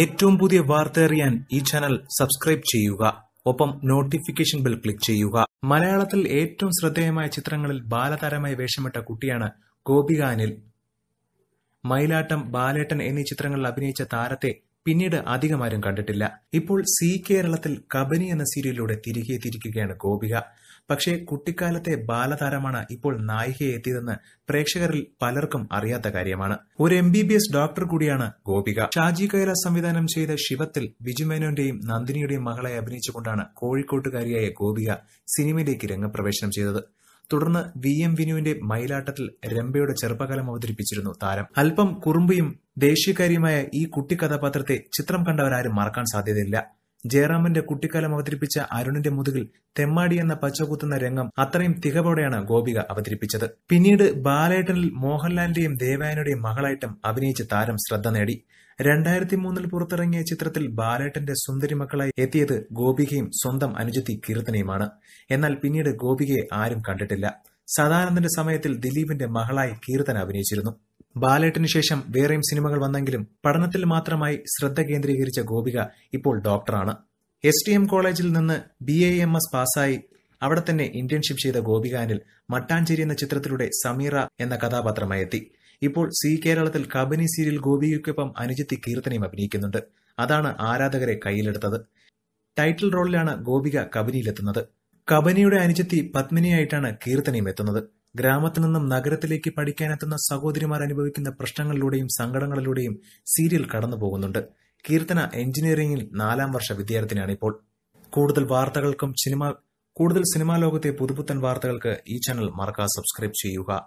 ഏറ്റവും പുതിയ വാർത്ത അറിയാൻ ഈ ചാനൽ സബ്സ്ക്രൈബ് ചെയ്യുക ഒപ്പം നോട്ടിഫിക്കേഷൻ ബെൽ ക്ലിക്ക് ചെയ്യുക മലയാളത്തിൽ ഏറ്റവും ശ്രദ്ധേയമായ ചിത്രങ്ങളിൽ ബാലതാരമായി വേഷമിട്ട കുട്ടിയാണ് ഗോപിക അനിൽ മയിലാട്ടം ബാലേട്ടൻ എന്നീ ചിത്രങ്ങളിൽ അഭിനയിച്ച താരത്തെ പിന്നീട് അധികമാരും കണ്ടിട്ടില്ല ഇപ്പോൾ സി കേരളത്തിൽ കബനി എന്ന സീരിയലിലൂടെ തിരികെ തിരിക്കുകയാണ് ഗോപിക പക്ഷേ കുട്ടിക്കാലത്തെ ബാലതാരമാണ് ഇപ്പോൾ നായികയെ എത്തിയതെന്ന് പ്രേക്ഷകരിൽ പലർക്കും അറിയാത്ത കാര്യമാണ് ഒരു M B B S doctor കൂടിയാണ് ഗോപിക ഷാജി കൈലാസ് സംവിധാനം ചെയ്ത ശിവത്തിൽ വിജുമേനോന്റെയും നന്ദിനിയുടെയും മകളെ അഭിനയിച്ചുകൊണ്ടാണ് കോഴിക്കോട്ടുകാരിയായ ഗോപിക സിനിമയിലേക്ക് രംഗപ്രവേശനം ചെയ്തത് തുടർന്ന് വി എം വിനുവിന്റെ മയിലാട്ടത്തിൽ രംഭയുടെ ചെറുപ്പകാലം അവതരിപ്പിച്ചിരുന്നു താരം അല്പം കുറുമ്പിയും ദേശീയക്കാരിയുമായ ഈ കുട്ടിക്കഥാപാത്രത്തെ ചിത്രം കണ്ടവരാരും മറക്കാൻ സാധ്യതയില്ല ജയറാമന്റെ കുട്ടിക്കാലം അവതരിപ്പിച്ച അരുണിന്റെ മുതുകിൽ തെമ്മാടി എന്ന പച്ചകുത്തുന്ന രംഗം അത്രയും തികവോടെയാണ് ഗോപിക അവതരിപ്പിച്ചത് പിന്നീട് ബാലേട്ടനിൽ മോഹൻലാലിന്റെയും ദേവായനുടെയും മകളായിട്ടും അഭിനയിച്ച് താരം ശ്രദ്ധ നേടി രണ്ടായിരത്തി മൂന്നിൽ പുറത്തിറങ്ങിയ ചിത്രത്തിൽ ബാലേട്ടന്റെ സുന്ദരി മക്കളായി എത്തിയത് ഗോപികയും സ്വന്തം അനുജത്തി കീർത്തനയുമാണ് എന്നാൽ പിന്നീട് ഗോപികയെ ആരും കണ്ടിട്ടില്ല സദാനന്ദന്റെ സമയത്തിൽ ദിലീപിന്റെ മകളായി കീർത്തന അഭിനയിച്ചിരുന്നു ബാലേട്ടിനു ശേഷം വേറെയും സിനിമകൾ വന്നെങ്കിലും പഠനത്തിൽ മാത്രമായി ശ്രദ്ധ കേന്ദ്രീകരിച്ച ഗോപിക ഇപ്പോൾ ഡോക്ടറാണ് എസ് ടി എം കോളേജിൽ നിന്ന് ബി എ എം എസ് പാസ്സായി അവിടെ തന്നെ ഇന്റേൺഷിപ്പ് ചെയ്ത അനിൽ മട്ടാഞ്ചേരി എന്ന ചിത്രത്തിലൂടെ സമീറ എന്ന കഥാപാത്രമായി എത്തി ഇപ്പോൾ സി കേരളത്തിൽ കബനി സീരിയൽ ഗോപികയ്ക്കൊപ്പം അനുജിത്തി കീർത്തനയും അഭിനയിക്കുന്നുണ്ട് അതാണ് ആരാധകരെ കയ്യിലെടുത്തത് ടൈറ്റിൽ റോളിലാണ് ഗോപിക കബനിയിലെത്തുന്നത് കബനിയുടെ അനുജത്തി പത്മിനിയായിട്ടാണ് കീർത്തനയും എത്തുന്നത് ഗ്രാമത്തിൽ നിന്നും നഗരത്തിലേക്ക് പഠിക്കാനെത്തുന്ന സഹോദരിമാർ അനുഭവിക്കുന്ന പ്രശ്നങ്ങളിലൂടെയും സങ്കടങ്ങളിലൂടെയും സീരിയൽ കടന്നു പോകുന്നുണ്ട് കീർത്തന എഞ്ചിനീയറിംഗിൽ നാലാം വർഷ വിദ്യാർത്ഥിനിയാണ് ഇപ്പോൾ കൂടുതൽ വാർത്തകൾക്കും സിനിമ കൂടുതൽ സിനിമാ ലോകത്തെ പുതുപുത്തൻ വാർത്തകൾക്ക് ഈ ചാനൽ മറക്കാതെ സബ്സ്ക്രൈബ് ചെയ്യുക